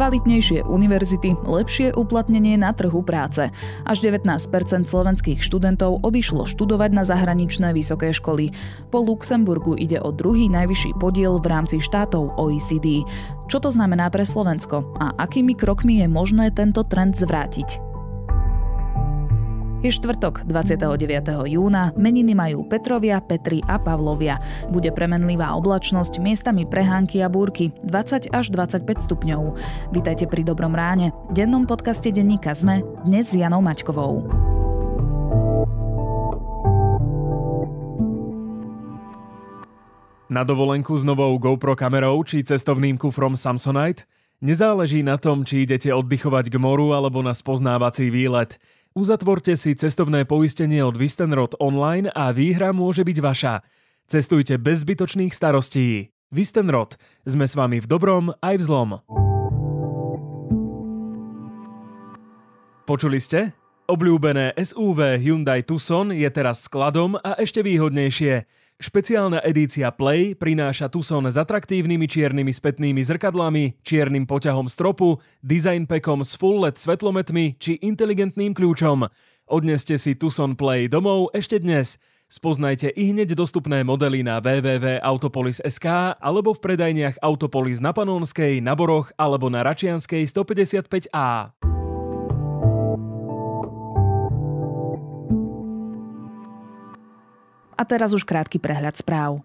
kvalitnejšie univerzity, lepšie uplatnenie na trhu práce. Až 19 slovenských študentov odišlo študovať na zahraničné vysoké školy. Po Luxemburgu ide o druhý najvyšší podiel v rámci štátov OECD. Čo to znamená pre Slovensko a akými krokmi je možné tento trend zvrátiť? Je štvrtok 29. júna, meniny majú Petrovia, Petri a Pavlovia. Bude premenlivá oblačnosť, miestami prehánky a búrky, 20 až 25 stupňov. Vítajte pri dobrom ráne. V dennom podcaste denníka sme dnes s Janou Maťkovou. Na dovolenku s novou GoPro kamerou či cestovným kufrom Samsonite? Nezáleží na tom, či idete oddychovať k moru alebo na spoznávací výlet – Uzatvorte si cestovné poistenie od Vistenrod online a výhra môže byť vaša. Cestujte bez zbytočných starostí. Vistenrod, sme s vami v dobrom aj v zlom. Počuli ste? Obľúbené SUV Hyundai Tucson je teraz skladom a ešte výhodnejšie. Špeciálna edícia Play prináša Tucson s atraktívnymi čiernymi spätnými zrkadlami, čiernym poťahom stropu, design packom s full LED svetlometmi či inteligentným kľúčom. Odneste si Tucson Play domov ešte dnes. Spoznajte i hneď dostupné modely na www.autopolis.sk alebo v predajniach Autopolis na Panonskej, na Boroch alebo na Račianskej 155A. a teraz už krátky prehľad správ.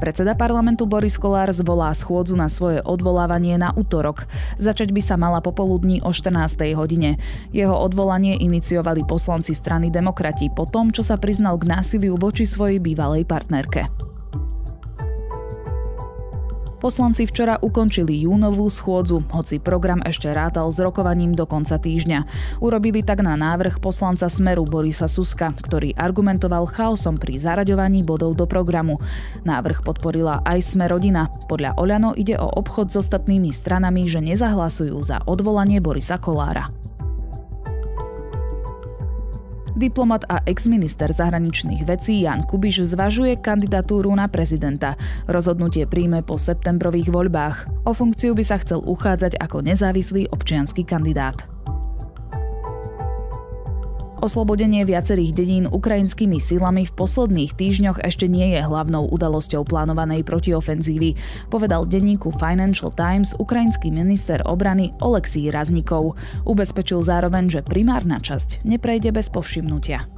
Predseda parlamentu Boris Kolár zvolá schôdzu na svoje odvolávanie na útorok. Začať by sa mala popoludní o 14. hodine. Jeho odvolanie iniciovali poslanci strany Demokrati po tom, čo sa priznal k násiliu voči svojej bývalej partnerke. Poslanci včera ukončili júnovú schôdzu, hoci program ešte rátal s rokovaním do konca týždňa. Urobili tak na návrh poslanca Smeru Borisa Suska, ktorý argumentoval chaosom pri zaraďovaní bodov do programu. Návrh podporila aj Sme rodina. Podľa Oľano ide o obchod s ostatnými stranami, že nezahlasujú za odvolanie Borisa Kolára. Diplomat a exminister zahraničných vecí Jan Kubiš zvažuje kandidatúru na prezidenta. Rozhodnutie príjme po septembrových voľbách. O funkciu by sa chcel uchádzať ako nezávislý občianský kandidát. Oslobodenie viacerých dedín ukrajinskými silami v posledných týždňoch ešte nie je hlavnou udalosťou plánovanej protiofenzívy, povedal denníku Financial Times ukrajinský minister obrany Oleksii Raznikov. Ubezpečil zároveň, že primárna časť neprejde bez povšimnutia.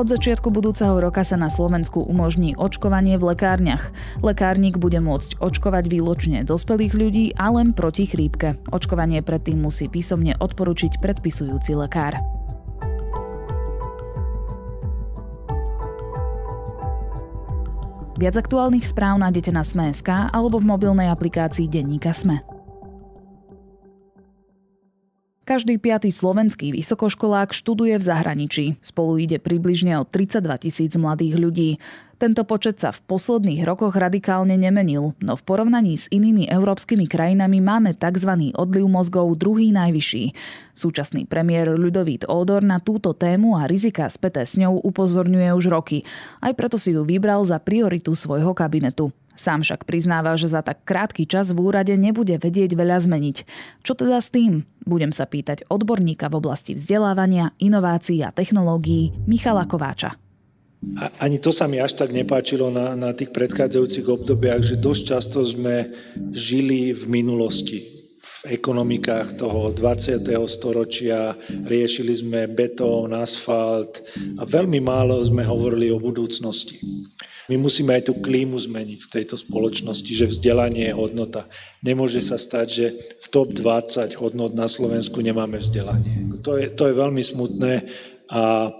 Od začiatku budúceho roka sa na Slovensku umožní očkovanie v lekárniach. Lekárnik bude môcť očkovať výločne dospelých ľudí a len proti chrípke. Očkovanie predtým musí písomne odporučiť predpisujúci lekár. Viac aktuálnych správ nájdete na Sme.sk alebo v mobilnej aplikácii Denníka Sme.sk. Každý piatý slovenský vysokoškolák študuje v zahraničí. Spolu ide približne o 32 tisíc mladých ľudí. Tento počet sa v posledných rokoch radikálne nemenil, no v porovnaní s inými európskymi krajinami máme tzv. odliv mozgov druhý najvyšší. Súčasný premiér Ľudovít Ódor na túto tému a rizika späté s ňou upozorňuje už roky. Aj preto si ju vybral za prioritu svojho kabinetu. Sám však priznáva, že za tak krátky čas v úrade nebude vedieť veľa zmeniť. Čo teda s tým? Budem sa pýtať odborníka v oblasti vzdelávania, inovácií a technológií Michala Kováča. A ani to sa mi až tak nepáčilo na, na tých predchádzajúcich obdobiach, že dosť často sme žili v minulosti. V ekonomikách toho 20. storočia riešili sme betón, asfalt a veľmi málo sme hovorili o budúcnosti. My musíme aj tú klímu zmeniť v tejto spoločnosti, že vzdelanie je hodnota. Nemôže sa stať, že v top 20 hodnot na Slovensku nemáme vzdelanie. To je, to je veľmi smutné a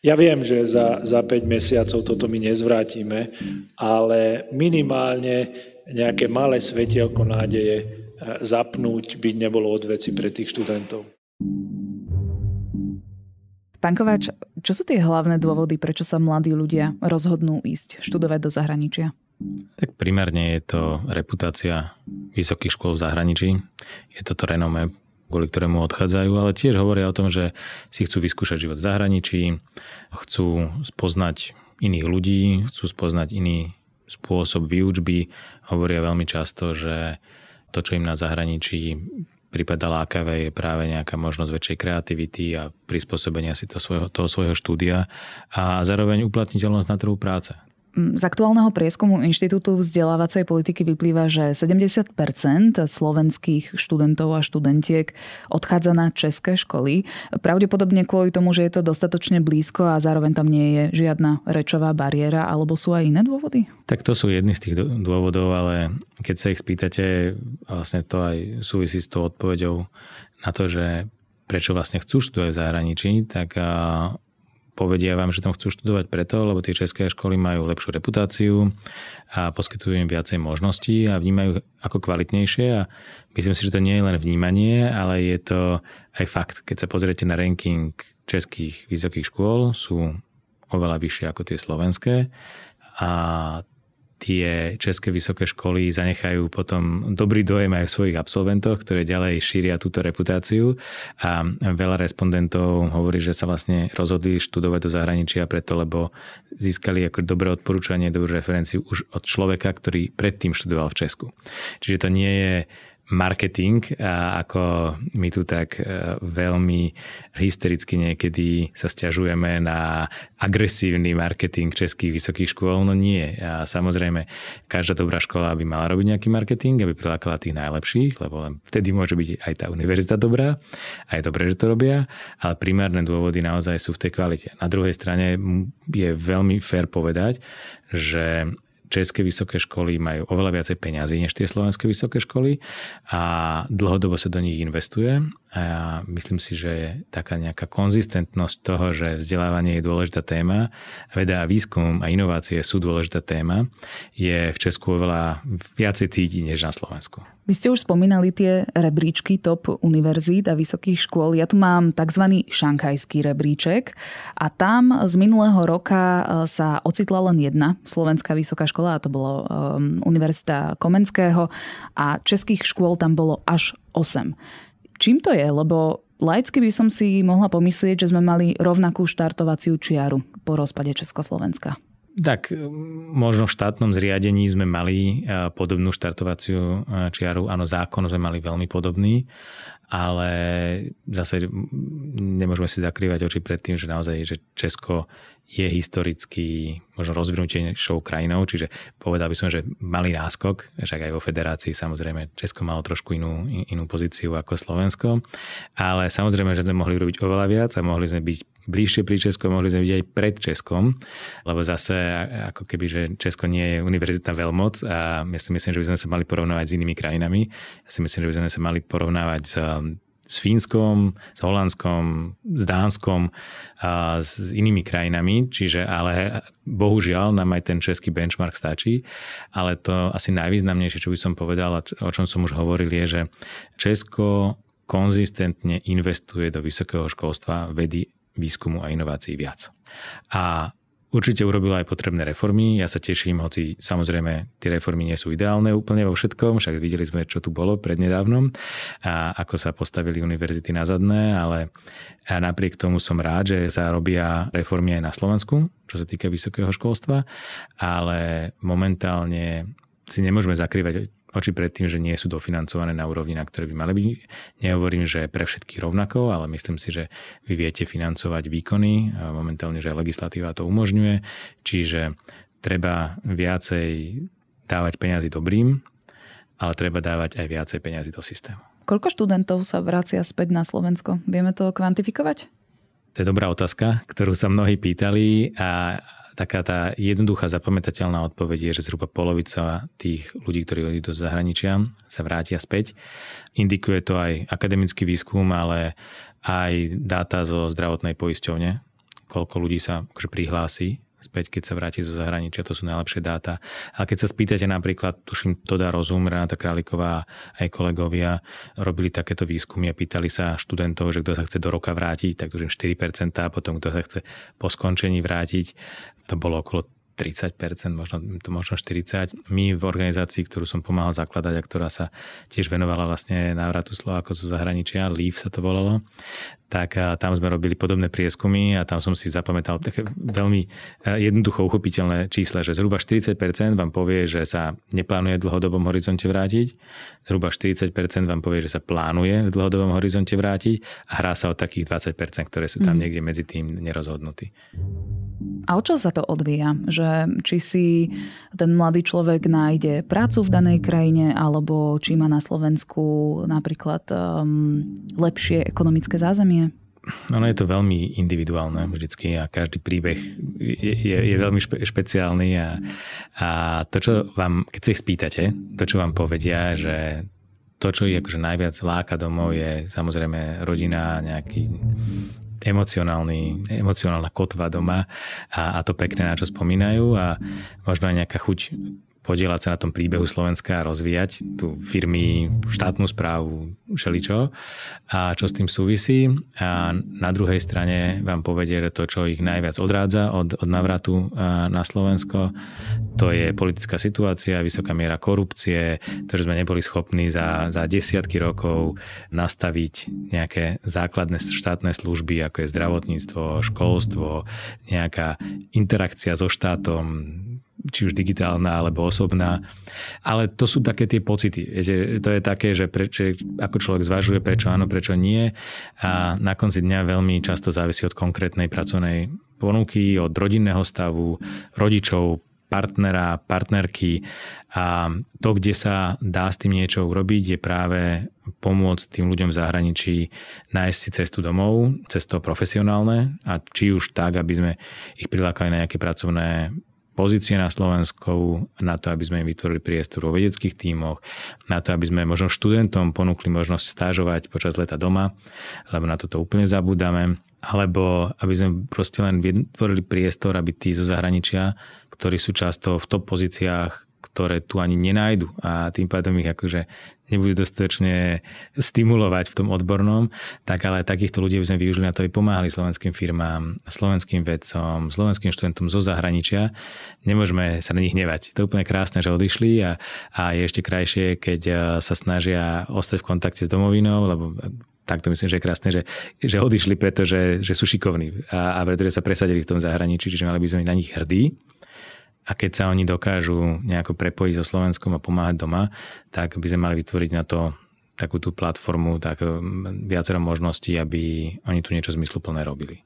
ja viem, že za, za 5 mesiacov toto my nezvrátime, ale minimálne nejaké malé svetielko nádeje eh, zapnúť by nebolo od veci pre tých študentov. Pán Kováč, čo sú tie hlavné dôvody, prečo sa mladí ľudia rozhodnú ísť študovať do zahraničia? Tak primárne je to reputácia vysokých škôl v zahraničí. Je to to kvôli ktorému odchádzajú, ale tiež hovoria o tom, že si chcú vyskúšať život v zahraničí, chcú spoznať iných ľudí, chcú spoznať iný spôsob výučby. Hovoria veľmi často, že to, čo im na zahraničí prípade lákavé je práve nejaká možnosť väčšej kreativity a prispôsobenia si to svojho, toho svojho štúdia a zároveň uplatniteľnosť na trhu práce. Mm, z aktuálneho prieskumu Inštitútu vzdelávacej politiky vyplýva, že 70 slovenských študentov a študentiek odchádza na české školy. Pravdepodobne kvôli tomu, že je to dostatočne blízko a zároveň tam nie je žiadna rečová bariéra, alebo sú aj iné dôvody? Tak to sú jedny z tých dôvodov, ale keď sa ich spýtate, vlastne to aj súvisí s tou odpoveďou na to, že prečo vlastne chcú študovať v zahraničí, tak povedia vám, že tam chcú študovať preto, lebo tie české školy majú lepšiu reputáciu a poskytujú im viacej možností a vnímajú ako kvalitnejšie a myslím si, že to nie je len vnímanie, ale je to aj fakt. Keď sa pozriete na ranking českých vysokých škôl, sú oveľa vyššie ako tie slovenské a tie české vysoké školy zanechajú potom dobrý dojem aj v svojich absolventoch, ktoré ďalej šíria túto reputáciu a veľa respondentov hovorí, že sa vlastne rozhodli študovať do zahraničia preto, lebo získali ako dobré odporúčanie, dobrú referenciu už od človeka, ktorý predtým študoval v Česku. Čiže to nie je marketing, a ako my tu tak e, veľmi hystericky niekedy sa stiažujeme na agresívny marketing českých vysokých škôl. No nie. A samozrejme, každá dobrá škola by mala robiť nejaký marketing, aby prilákala tých najlepších, lebo len vtedy môže byť aj tá univerzita dobrá a je dobré, že to robia, ale primárne dôvody naozaj sú v tej kvalite. Na druhej strane je veľmi fér povedať, že české vysoké školy majú oveľa viacej peňazí než tie slovenské vysoké školy a dlhodobo sa do nich investuje a ja myslím si, že je taká nejaká konzistentnosť toho, že vzdelávanie je dôležitá téma, veda a výskum a inovácie sú dôležitá téma, je v Česku oveľa viacej cíti než na Slovensku. Vy ste už spomínali tie rebríčky top univerzít a vysokých škôl. Ja tu mám tzv. šankajský rebríček a tam z minulého roka e, sa ocitla len jedna slovenská vysoká škola a to bolo um, Univerzita Komenského a českých škôl tam bolo až 8. Čím to je? Lebo laicky by som si mohla pomyslieť, že sme mali rovnakú štartovaciu čiaru po rozpade Československa. Tak možno v štátnom zriadení sme mali e, podobnú štartovaciu e, čiaru. Áno, zákon sme mali veľmi podobný, ale zase nemôžeme si zakrývať oči pred tým, že naozaj že Česko je historicky možno rozvinutejšou krajinou, čiže povedal by som, že malý náskok, že aj vo federácii samozrejme Česko malo trošku inú, inú pozíciu ako Slovensko, ale samozrejme, že sme mohli robiť oveľa viac a mohli sme byť bližšie pri Česku, mohli sme byť aj pred Českom, lebo zase ako keby, že Česko nie je univerzitná veľmoc a ja si myslím, že by sme sa mali porovnávať s inými krajinami. Ja si myslím, že by sme sa mali porovnávať s s Fínskom, s Holandskom, s Dánskom a s inými krajinami, čiže ale bohužiaľ nám aj ten český benchmark stačí, ale to asi najvýznamnejšie, čo by som povedal a o čom som už hovoril je, že Česko konzistentne investuje do vysokého školstva, vedy, výskumu a inovácií viac. A Určite urobila aj potrebné reformy. Ja sa teším, hoci samozrejme tie reformy nie sú ideálne úplne vo všetkom, však videli sme, čo tu bolo prednedávnom a ako sa postavili univerzity na zadné, ale napriek tomu som rád, že sa robia reformy aj na Slovensku, čo sa týka vysokého školstva, ale momentálne si nemôžeme zakrývať oči pred tým, že nie sú dofinancované na úrovni, na ktoré by mali byť. Nehovorím, že pre všetkých rovnako, ale myslím si, že vy viete financovať výkony. Momentálne, že legislatíva to umožňuje. Čiže treba viacej dávať peniazy dobrým, ale treba dávať aj viacej peniazy do systému. Koľko študentov sa vracia späť na Slovensko? Vieme to kvantifikovať? To je dobrá otázka, ktorú sa mnohí pýtali a taká tá jednoduchá zapamätateľná odpoveď je, že zhruba polovica tých ľudí, ktorí odídu do zahraničia, sa vrátia späť. Indikuje to aj akademický výskum, ale aj dáta zo zdravotnej poisťovne, koľko ľudí sa akože prihlási späť, keď sa vráti zo zahraničia, to sú najlepšie dáta. A keď sa spýtate napríklad, tuším, to dá rozum, Renáta Králiková aj kolegovia robili takéto výskumy a pýtali sa študentov, že kto sa chce do roka vrátiť, tak už 4% a potom kto sa chce po skončení vrátiť, to bolo okolo 30%, možno, to možno 40%. My v organizácii, ktorú som pomáhal zakladať a ktorá sa tiež venovala vlastne návratu Slovákov zo zahraničia, LEAF sa to volalo, tak tam sme robili podobné prieskumy a tam som si zapamätal také veľmi e, jednoducho uchopiteľné čísla, že zhruba 40% vám povie, že sa neplánuje v dlhodobom horizonte vrátiť, zhruba 40% vám povie, že sa plánuje v dlhodobom horizonte vrátiť a hrá sa o takých 20%, ktoré sú tam mhm. niekde medzi tým nerozhodnutí. A o čo sa to odvíja? Že že či si ten mladý človek nájde prácu v danej krajine, alebo či má na Slovensku napríklad um, lepšie ekonomické zázemie? Ono je to veľmi individuálne vždycky a každý príbeh je, je, je veľmi špe, špeciálny a, a to, čo vám, keď sa ich spýtate, to, čo vám povedia, že to, čo ich akože najviac láka domov, je samozrejme rodina, nejaký emocionálny, emocionálna kotva doma a, a to pekné, na čo spomínajú a možno aj nejaká chuť podielať sa na tom príbehu Slovenska a rozvíjať tú firmy, štátnu správu, všeličo a čo s tým súvisí. A na druhej strane vám povedie, že to, čo ich najviac odrádza od, od navratu na Slovensko, to je politická situácia, vysoká miera korupcie, to, že sme neboli schopní za, za desiatky rokov nastaviť nejaké základné štátne služby, ako je zdravotníctvo, školstvo, nejaká interakcia so štátom, či už digitálna alebo osobná. Ale to sú také tie pocity. Viete, to je také, že, pre, ako človek zvažuje, prečo áno, prečo nie. A na konci dňa veľmi často závisí od konkrétnej pracovnej ponuky, od rodinného stavu, rodičov, partnera, partnerky a to, kde sa dá s tým niečo urobiť, je práve pomôcť tým ľuďom v zahraničí nájsť si cestu domov, cesto profesionálne a či už tak, aby sme ich prilákali na nejaké pracovné pozície na Slovensku, na to, aby sme im vytvorili priestor vo vedeckých tímoch, na to, aby sme možno študentom ponúkli možnosť stážovať počas leta doma, lebo na toto úplne zabudáme, alebo aby sme proste len vytvorili priestor, aby tí zo zahraničia, ktorí sú často v top pozíciách, ktoré tu ani nenájdu a tým pádom ich akože nebudú dostatočne stimulovať v tom odbornom, tak ale takýchto ľudí by sme využili na to, aby pomáhali slovenským firmám, slovenským vedcom, slovenským študentom zo zahraničia. Nemôžeme sa na nich nevať. To je úplne krásne, že odišli a, a je ešte krajšie, keď e, sa snažia ostať v kontakte s domovinou, lebo e, tak to myslím, že je krásne, že, že odišli, pretože že sú šikovní a, a pretože sa presadili v tom zahraničí, čiže mali by sme na nich hrdí a keď sa oni dokážu nejako prepojiť so Slovenskom a pomáhať doma, tak by sme mali vytvoriť na to takú tú platformu, tak viacero možností, aby oni tu niečo zmysluplné robili.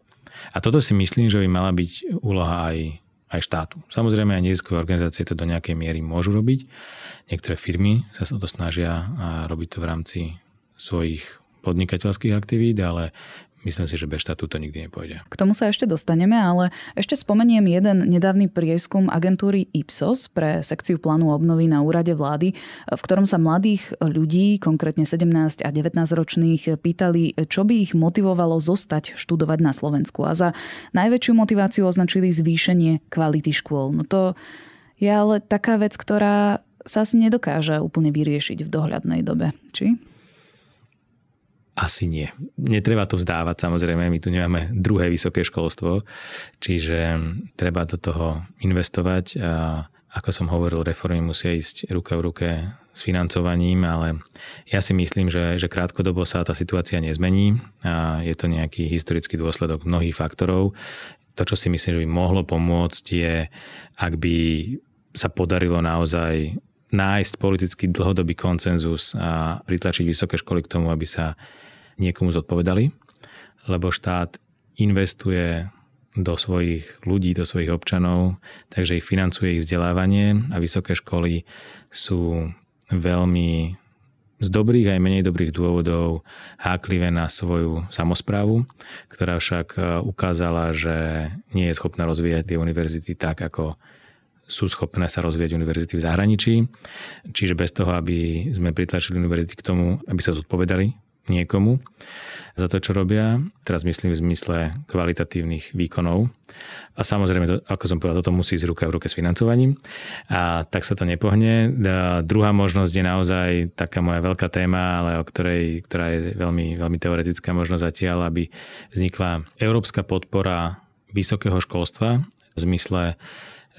A toto si myslím, že by mala byť úloha aj, aj štátu. Samozrejme aj neziskové organizácie to do nejakej miery môžu robiť. Niektoré firmy sa o to snažia a robiť to v rámci svojich podnikateľských aktivít, ale myslím si, že bez štátu to nikdy nepôjde. K tomu sa ešte dostaneme, ale ešte spomeniem jeden nedávny prieskum agentúry Ipsos pre sekciu plánu obnovy na úrade vlády, v ktorom sa mladých ľudí, konkrétne 17 a 19 ročných, pýtali, čo by ich motivovalo zostať študovať na Slovensku. A za najväčšiu motiváciu označili zvýšenie kvality škôl. No to je ale taká vec, ktorá sa nedokáže úplne vyriešiť v dohľadnej dobe. Či? asi nie. Netreba to vzdávať, samozrejme, my tu nemáme druhé vysoké školstvo, čiže treba do toho investovať a ako som hovoril, reformy musia ísť ruka v ruke s financovaním, ale ja si myslím, že, že krátkodobo sa tá situácia nezmení a je to nejaký historický dôsledok mnohých faktorov. To, čo si myslím, že by mohlo pomôcť, je, ak by sa podarilo naozaj nájsť politický dlhodobý koncenzus a pritlačiť vysoké školy k tomu, aby sa niekomu zodpovedali, lebo štát investuje do svojich ľudí, do svojich občanov, takže ich financuje ich vzdelávanie a vysoké školy sú veľmi z dobrých aj menej dobrých dôvodov háklivé na svoju samozprávu, ktorá však eh, ukázala, že nie je schopná rozvíjať tie univerzity tak, ako sú schopné sa rozvíjať univerzity v zahraničí. Čiže bez toho, aby sme pritlačili univerzity k tomu, aby sa zodpovedali niekomu za to, čo robia. Teraz myslím v zmysle kvalitatívnych výkonov. A samozrejme, to, ako som povedal, toto musí ísť ruka v ruke s financovaním. A tak sa to nepohne. A druhá možnosť je naozaj taká moja veľká téma, ale o ktorej, ktorá je veľmi, veľmi teoretická možno zatiaľ, aby vznikla európska podpora vysokého školstva v zmysle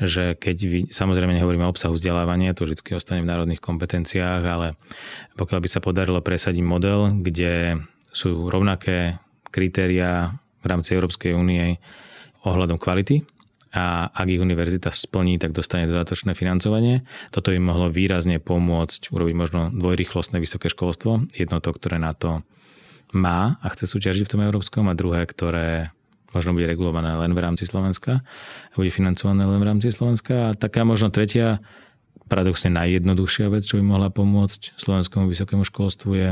že keď vy, samozrejme nehovoríme o obsahu vzdelávania, to vždy ostane v národných kompetenciách, ale pokiaľ by sa podarilo presadiť model, kde sú rovnaké kritériá v rámci Európskej únie ohľadom kvality a ak ich univerzita splní, tak dostane dodatočné financovanie. Toto by mohlo výrazne pomôcť urobiť možno dvojrychlostné vysoké školstvo, jedno to, ktoré na to má a chce súťažiť v tom európskom a druhé, ktoré možno bude regulované len v rámci Slovenska bude financované len v rámci Slovenska. A taká možno tretia, paradoxne najjednoduchšia vec, čo by mohla pomôcť slovenskému vysokému školstvu je,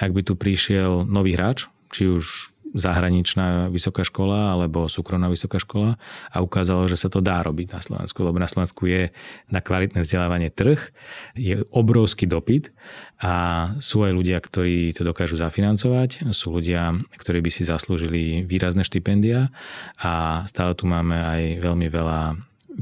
ak by tu prišiel nový hráč, či už zahraničná vysoká škola alebo súkromná vysoká škola a ukázalo, že sa to dá robiť na Slovensku, lebo na Slovensku je na kvalitné vzdelávanie trh, je obrovský dopyt a sú aj ľudia, ktorí to dokážu zafinancovať, sú ľudia, ktorí by si zaslúžili výrazné štipendia a stále tu máme aj veľmi veľa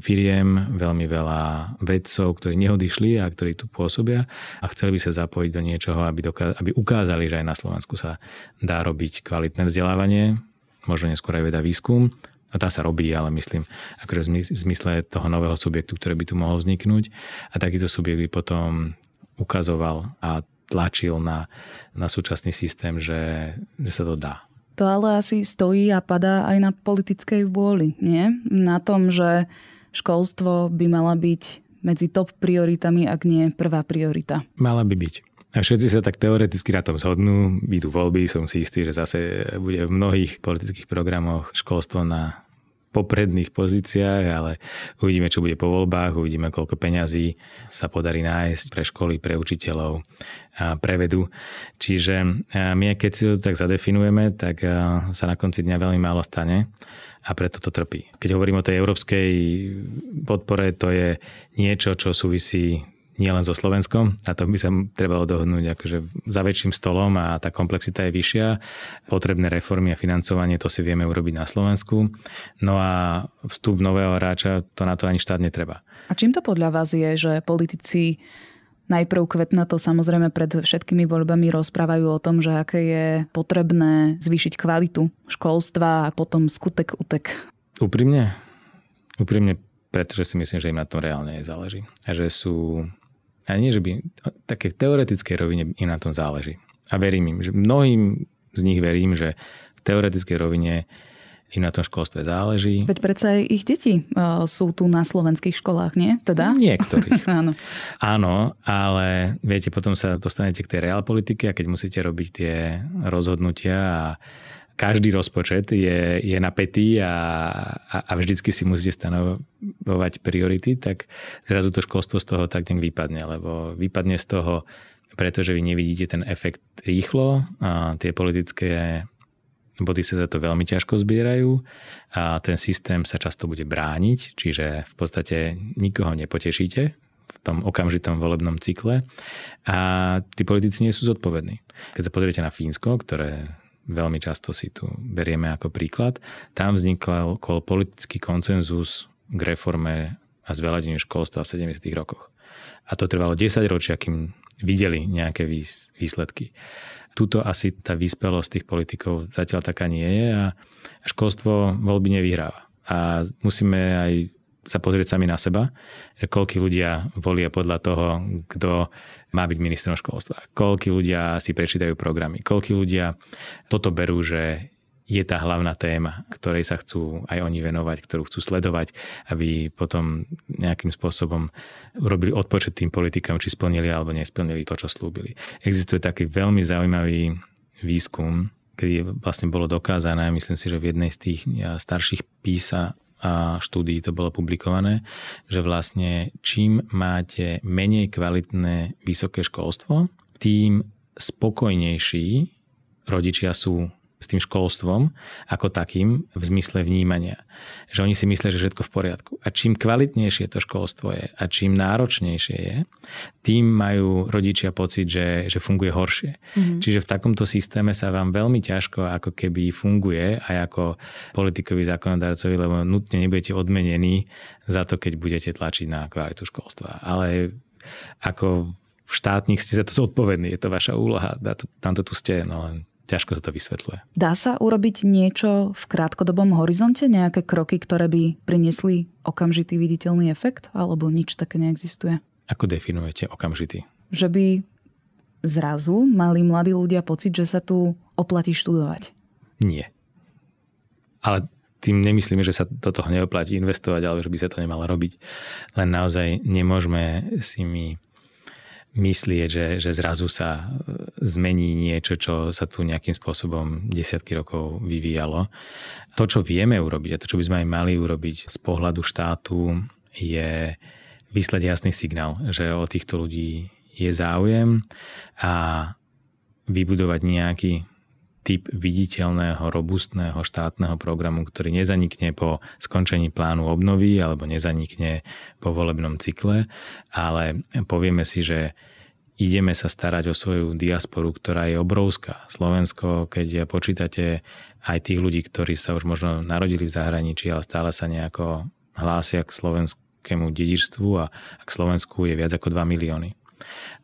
firiem, veľmi veľa vedcov, ktorí neodišli a ktorí tu pôsobia a chceli by sa zapojiť do niečoho, aby, doká- aby ukázali, že aj na Slovensku sa dá robiť kvalitné vzdelávanie, možno neskôr aj veda výskum. A tá sa robí, ale myslím, akože v zmysle toho nového subjektu, ktorý by tu mohol vzniknúť. A takýto subjekt by potom ukazoval a tlačil na, na súčasný systém, že, že sa to dá. To ale asi stojí a padá aj na politickej vôli, nie? Na tom, že školstvo by mala byť medzi top prioritami, ak nie prvá priorita. Mala by byť. A všetci sa tak teoreticky na tom zhodnú, idú voľby, som si istý, že zase bude v mnohých politických programoch školstvo na popredných pozíciách, ale uvidíme, čo bude po voľbách, uvidíme, koľko peňazí sa podarí nájsť pre školy, pre učiteľov a pre vedu. Čiže my, keď si to tak zadefinujeme, tak sa na konci dňa veľmi málo stane a preto to trpí. Keď hovorím o tej európskej podpore, to je niečo, čo súvisí nielen so Slovenskom, na to by sa trebalo dohodnúť akože za väčším stolom a tá komplexita je vyššia. Potrebné reformy a financovanie to si vieme urobiť na Slovensku. No a vstup nového hráča, to na to ani štát netreba. A čím to podľa vás je, že politici najprv kvetná to samozrejme pred všetkými voľbami rozprávajú o tom, že aké je potrebné zvýšiť kvalitu školstva a potom skutek utek. Úprimne? Úprimne, pretože si myslím, že im na tom reálne záleží. A že sú... A nie, že by... Také v teoretickej rovine im na tom záleží. A verím im, že mnohým z nich verím, že v teoretickej rovine im na tom školstve záleží. Veď predsa aj ich deti e, sú tu na slovenských školách, nie? Teda? Niektorých. Áno. Áno, ale viete, potom sa dostanete k tej realpolitike a keď musíte robiť tie rozhodnutia a každý rozpočet je, je napätý a, a, a vždycky si musíte stanovovať priority, tak zrazu to školstvo z toho tak nejak vypadne, lebo vypadne z toho pretože vy nevidíte ten efekt rýchlo a tie politické Body sa za to veľmi ťažko zbierajú a ten systém sa často bude brániť, čiže v podstate nikoho nepotešíte v tom okamžitom volebnom cykle a tí politici nie sú zodpovední. Keď sa pozriete na Fínsko, ktoré veľmi často si tu berieme ako príklad, tam kol politický koncenzus k reforme a zveladeniu školstva v 70. rokoch. A to trvalo 10 ročia, kým videli nejaké výsledky. Tuto asi tá vyspelosť tých politikov zatiaľ taká nie je a školstvo voľby nevyhráva. A musíme aj sa pozrieť sami na seba, že koľko ľudia volia podľa toho, kto má byť ministrom školstva, koľko ľudia si prečítajú programy, koľko ľudia toto berú, že je tá hlavná téma, ktorej sa chcú aj oni venovať, ktorú chcú sledovať, aby potom nejakým spôsobom urobili odpočet tým politikám, či splnili alebo nesplnili to, čo slúbili. Existuje taký veľmi zaujímavý výskum, kedy vlastne bolo dokázané, myslím si, že v jednej z tých starších písa a štúdií to bolo publikované, že vlastne čím máte menej kvalitné vysoké školstvo, tým spokojnejší rodičia sú s tým školstvom ako takým v zmysle vnímania. Že oni si myslia, že všetko v poriadku. A čím kvalitnejšie to školstvo je a čím náročnejšie je, tým majú rodičia pocit, že, že funguje horšie. Mm-hmm. Čiže v takomto systéme sa vám veľmi ťažko ako keby funguje aj ako politikovi zákonodarcovi, lebo nutne nebudete odmenení za to, keď budete tlačiť na kvalitu školstva. Ale ako v štátnych ste za to zodpovední, je to vaša úloha, tamto tu ste, no len ťažko sa to vysvetľuje. Dá sa urobiť niečo v krátkodobom horizonte, nejaké kroky, ktoré by priniesli okamžitý viditeľný efekt, alebo nič také neexistuje? Ako definujete okamžitý? Že by zrazu mali mladí ľudia pocit, že sa tu oplatí študovať. Nie. Ale tým nemyslíme, že sa do toho neoplatí investovať, alebo že by sa to nemalo robiť. Len naozaj nemôžeme si my myslieť, že, že zrazu sa e, zmení niečo, čo sa tu nejakým spôsobom desiatky rokov vyvíjalo. To, čo vieme urobiť a to, čo by sme aj mali urobiť z pohľadu štátu, je vyslať jasný signál, že o týchto ľudí je záujem a vybudovať nejaký typ viditeľného, robustného štátneho programu, ktorý nezanikne po skončení plánu obnovy alebo nezanikne po volebnom cykle, ale povieme si, že ideme sa starať o svoju diasporu, ktorá je obrovská. Slovensko, keď počítate aj tých ľudí, ktorí sa už možno narodili v zahraničí, ale stále sa nejako hlásia k slovenskému dedičstvu a k Slovensku je viac ako 2 milióny.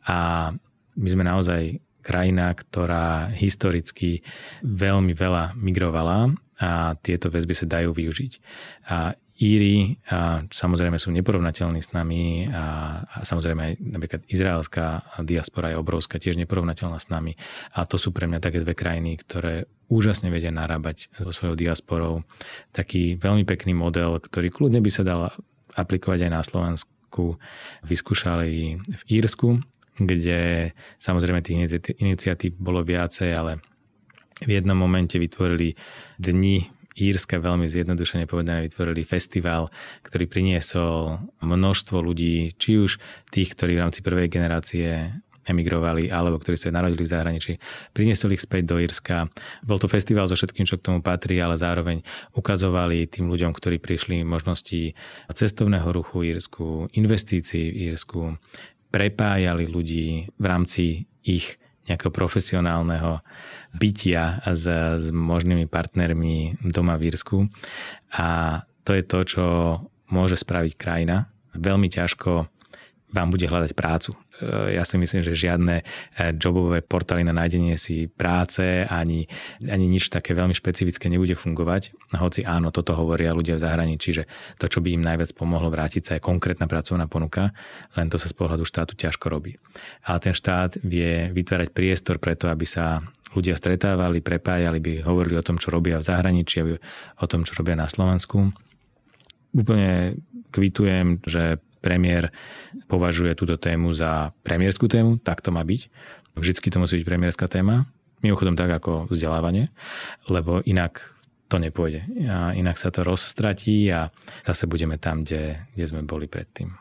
A my sme naozaj krajina, ktorá historicky veľmi veľa migrovala a tieto väzby sa dajú využiť. A Íry a samozrejme sú neporovnateľní s nami a, a samozrejme aj napríklad izraelská diaspora je obrovská, tiež neporovnateľná s nami a to sú pre mňa také dve krajiny, ktoré úžasne vedia narábať so svojou diasporou. Taký veľmi pekný model, ktorý kľudne by sa dal aplikovať aj na Slovensku, vyskúšali v Írsku kde samozrejme tých iniciatív bolo viacej, ale v jednom momente vytvorili dni Írska veľmi zjednodušene povedané vytvorili festival, ktorý priniesol množstvo ľudí, či už tých, ktorí v rámci prvej generácie emigrovali alebo ktorí sa narodili v zahraničí. Priniesol ich späť do Írska. Bol to festival so všetkým, čo k tomu patrí, ale zároveň ukazovali tým ľuďom, ktorí prišli možnosti cestovného ruchu Írsku, investícií v Írsku, prepájali ľudí v rámci ich nejakého profesionálneho bytia s, s možnými partnermi doma v Írsku. A to je to, čo môže spraviť krajina. Veľmi ťažko vám bude hľadať prácu. Eh, ja si myslím, že žiadne eh, jobové portály na nájdenie si práce ani, ani nič také veľmi špecifické nebude fungovať. Hoci áno, toto hovoria ľudia v zahraničí, že to, čo by im najviac pomohlo vrátiť sa je konkrétna pracovná ponuka, len to sa z pohľadu štátu ťažko robí. Ale ten štát vie vytvárať priestor preto, aby sa ľudia stretávali, prepájali by, hovorili o tom, čo robia v zahraničí, o tom, čo robia na Slovensku. Úplne kvitujem, že premiér považuje túto tému za premiérskú tému, tak to má byť. Vždycky to musí byť premiérska téma, mimochodom tak ako vzdelávanie, lebo inak to nepôjde. A inak sa to rozstratí a zase budeme tam, kde, kde sme boli predtým.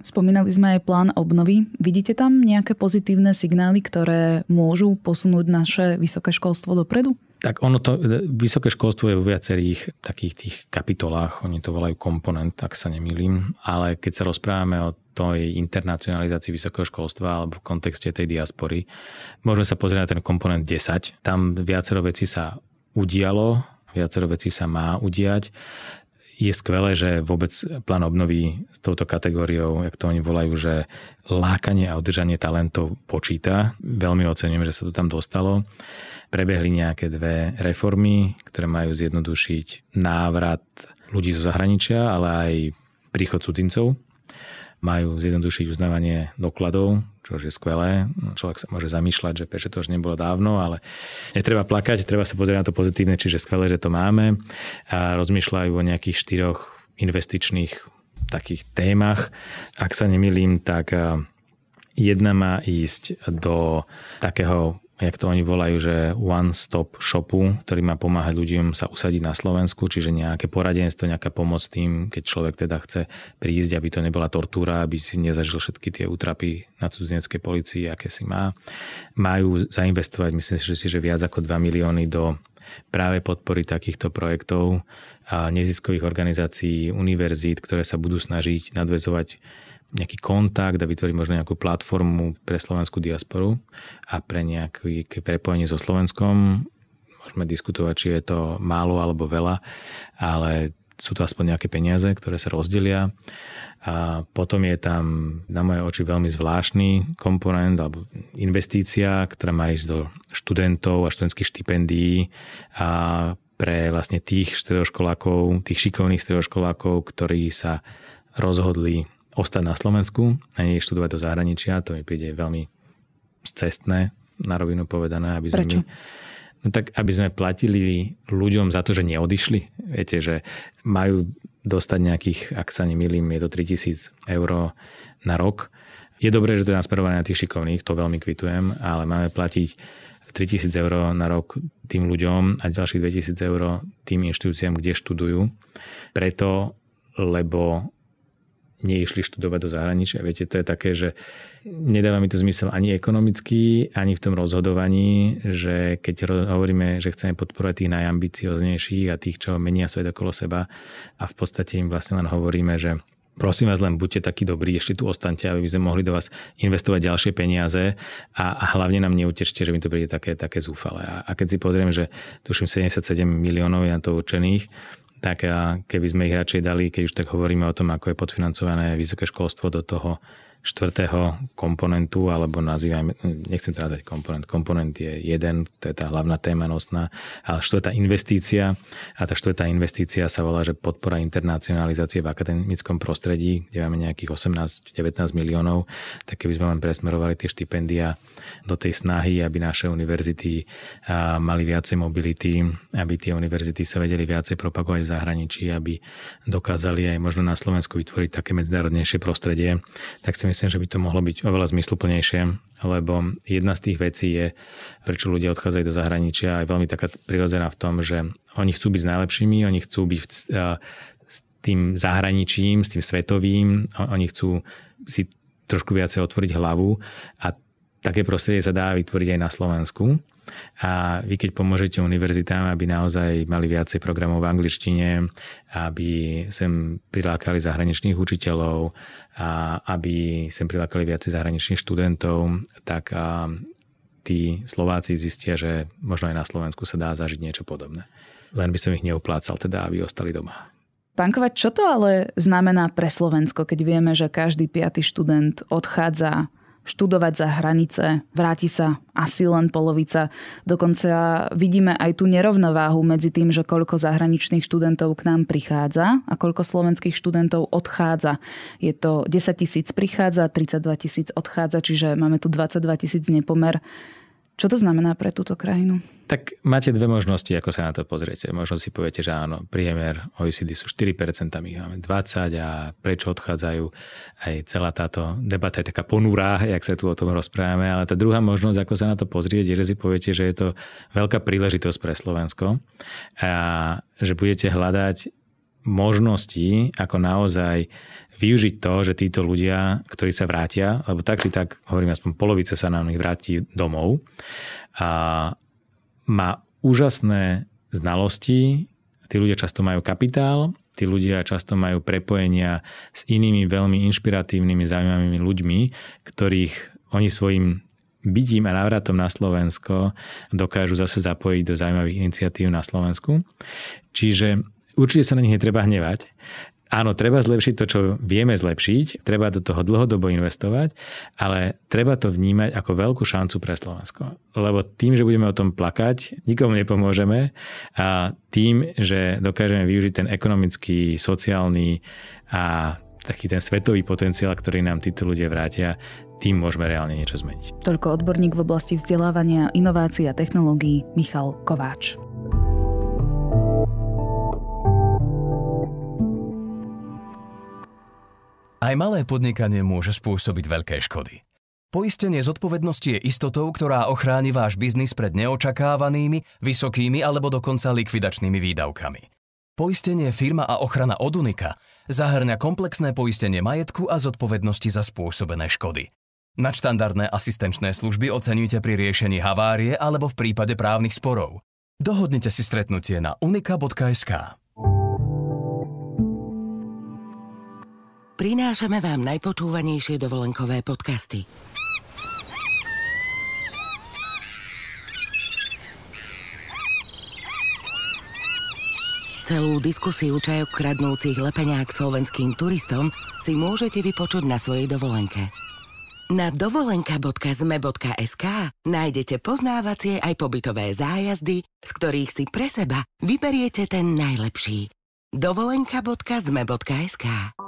Spomínali sme aj plán obnovy. Vidíte tam nejaké pozitívne signály, ktoré môžu posunúť naše vysoké školstvo dopredu? Tak ono to, e, vysoké školstvo je vo viacerých takých tých kapitolách, oni to volajú komponent, ak sa nemýlim, ale keď sa rozprávame o tej internacionalizácii vysokého školstva alebo v kontexte tej diaspory, môžeme sa pozrieť na ten komponent 10. Tam viacero vecí sa udialo, viacero vecí sa má udiať je skvelé, že vôbec plán obnovy s touto kategóriou, jak to oni volajú, že lákanie a udržanie talentov počíta. Veľmi ocenujem, že sa to tam dostalo. Prebehli nejaké dve reformy, ktoré majú zjednodušiť návrat ľudí zo zahraničia, ale aj príchod cudzincov. Majú zjednodušiť uznávanie dokladov, čo je skvelé. Človek sa môže zamýšľať, že prečo to už nebolo dávno, ale netreba plakať, treba sa pozrieť na to pozitívne, čiže skvelé, že to máme. A rozmýšľajú o nejakých štyroch investičných takých témach. Ak sa nemýlim, tak jedna má ísť do takého jak to oni volajú, že one-stop shopu, ktorý má pomáhať ľuďom sa usadiť na Slovensku, čiže nejaké poradenstvo, nejaká pomoc tým, keď človek teda chce prísť, aby to nebola tortúra, aby si nezažil všetky tie útrapy na cudzineckej policii, aké si má. Majú zainvestovať, myslím si, že viac ako 2 milióny do práve podpory takýchto projektov a neziskových organizácií, univerzít, ktoré sa budú snažiť nadvezovať nejaký kontakt a vytvoriť možno nejakú platformu pre slovenskú diasporu a pre nejaké prepojenie so Slovenskom. Môžeme diskutovať, či je to málo alebo veľa, ale sú to aspoň nejaké peniaze, ktoré sa rozdelia. A potom je tam na moje oči veľmi zvláštny komponent alebo investícia, ktorá má ísť do študentov a študentských štipendií a pre vlastne tých stredoškolákov, tých šikovných stredoškolákov, ktorí sa rozhodli ostať na Slovensku a nie študovať do zahraničia, to mi príde veľmi cestné, na rovinu povedané, aby sme Prečo? My, no tak aby sme platili ľuďom za to, že neodišli. Viete, že majú dostať nejakých, ak sa nemýlim, je to 3000 eur na rok. Je dobré, že to je nasmerované na tých šikovných, to veľmi kvitujem, ale máme platiť 3000 eur na rok tým ľuďom a ďalších 2000 eur tým inštitúciám, kde študujú. Preto, lebo neišli študovať do zahraničia. Viete, to je také, že nedáva mi to zmysel ani ekonomicky, ani v tom rozhodovaní, že keď hovoríme, že chceme podporovať tých najambicioznejších a tých, čo menia svet okolo seba a v podstate im vlastne len hovoríme, že prosím vás len, buďte takí dobrí, ešte tu ostaňte, aby sme mohli do vás investovať ďalšie peniaze a, a hlavne nám neutečte, že mi to príde také, také zúfale. A, a keď si pozriem, že tuším 77 miliónov je na to určených tak keby sme ich radšej dali, keď už tak hovoríme o tom, ako je podfinancované vysoké školstvo do toho štvrtého komponentu, alebo nazývame, nechcem to nazvať komponent, komponent je jeden, to je tá hlavná téma nosná, ale štvrtá investícia a tá štvrtá investícia sa volá, že podpora internacionalizácie v akademickom prostredí, kde máme nejakých 18-19 miliónov, tak keby sme len presmerovali tie štipendia do tej snahy, aby naše univerzity mali viacej mobility, aby tie univerzity sa vedeli viacej propagovať v zahraničí, aby dokázali aj možno na Slovensku vytvoriť také medzinárodnejšie prostredie, tak si myslím, že by to mohlo byť oveľa zmysluplnejšie, lebo jedna z tých vecí je, prečo ľudia odchádzajú do zahraničia, je veľmi taká prirodzená v tom, že oni chcú byť s najlepšími, oni chcú byť s tým zahraničím, s tým svetovým, oni chcú si trošku viacej otvoriť hlavu a také prostredie sa dá vytvoriť aj na Slovensku. A vy keď pomôžete univerzitám, aby naozaj mali viacej programov v angličtine, aby sem prilákali zahraničných učiteľov, a aby sem prilákali viacej zahraničných študentov, tak tí Slováci zistia, že možno aj na Slovensku sa dá zažiť niečo podobné. Len by som ich neuplácal, teda aby ostali doma. Pankova, čo to ale znamená pre Slovensko, keď vieme, že každý piaty študent odchádza študovať za hranice, vráti sa asi len polovica. Dokonca vidíme aj tú nerovnováhu medzi tým, že koľko zahraničných študentov k nám prichádza a koľko slovenských študentov odchádza. Je to 10 tisíc prichádza, 32 tisíc odchádza, čiže máme tu 22 tisíc nepomer čo to znamená pre túto krajinu? Tak máte dve možnosti, ako sa na to pozriete. Možno si poviete, že áno, priemer OECD sú 4%, my máme 20% a prečo odchádzajú aj celá táto debata je taká ponúrá, jak sa tu o tom rozprávame, ale tá druhá možnosť, ako sa na to pozrieť, je, že si poviete, že je to veľká príležitosť pre Slovensko a že budete hľadať možnosti, ako naozaj využiť to, že títo ľudia, ktorí sa vrátia, lebo tak či tak, hovorím aspoň polovica sa nám ich vráti domov, a má úžasné znalosti, tí ľudia často majú kapitál, tí ľudia často majú prepojenia s inými veľmi inšpiratívnymi, zaujímavými ľuďmi, ktorých oni svojim bytím a návratom na Slovensko dokážu zase zapojiť do zaujímavých iniciatív na Slovensku. Čiže určite sa na nich netreba hnevať, áno, treba zlepšiť to, čo vieme zlepšiť, treba do toho dlhodobo investovať, ale treba to vnímať ako veľkú šancu pre Slovensko. Lebo tým, že budeme o tom plakať, nikomu nepomôžeme a tým, že dokážeme využiť ten ekonomický, sociálny a taký ten svetový potenciál, ktorý nám títo ľudia vrátia, tým môžeme reálne niečo zmeniť. Toľko odborník v oblasti vzdelávania, inovácií a technológií Michal Kováč. Aj malé podnikanie môže spôsobiť veľké škody. Poistenie zodpovednosti je istotou, ktorá ochráni váš biznis pred neočakávanými, vysokými alebo dokonca likvidačnými výdavkami. Poistenie firma a ochrana od Unika zahrňa komplexné poistenie majetku a zodpovednosti za spôsobené škody. Nadštandardné asistenčné služby oceňujte pri riešení havárie alebo v prípade právnych sporov. Dohodnite si stretnutie na unika.sk. prinášame vám najpočúvanejšie dovolenkové podcasty. Celú diskusiu čajok kradnúcich lepeňák slovenským turistom si môžete vypočuť na svojej dovolenke. Na dovolenka.zme.sk nájdete poznávacie aj pobytové zájazdy, z ktorých si pre seba vyberiete ten najlepší. dovolenka.zme.sk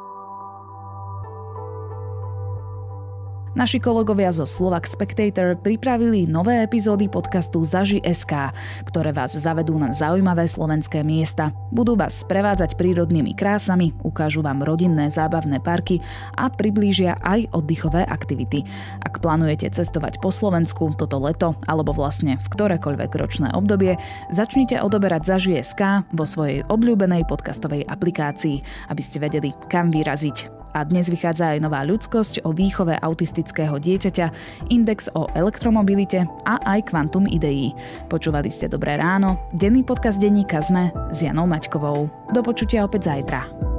Naši kolegovia zo Slovak Spectator pripravili nové epizódy podcastu Zaži SK, ktoré vás zavedú na zaujímavé slovenské miesta. Budú vás sprevádzať prírodnými krásami, ukážu vám rodinné zábavné parky a priblížia aj oddychové aktivity. Ak plánujete cestovať po Slovensku toto leto alebo vlastne v ktorékoľvek ročné obdobie, začnite odoberať Zaži SK vo svojej obľúbenej podcastovej aplikácii, aby ste vedeli, kam vyraziť a dnes vychádza aj nová ľudskosť o výchove autistického dieťaťa, index o elektromobilite a aj kvantum ideí. Počúvali ste Dobré ráno, denný podcast denníka ZME s Janou Maťkovou. Do počutia opäť zajtra.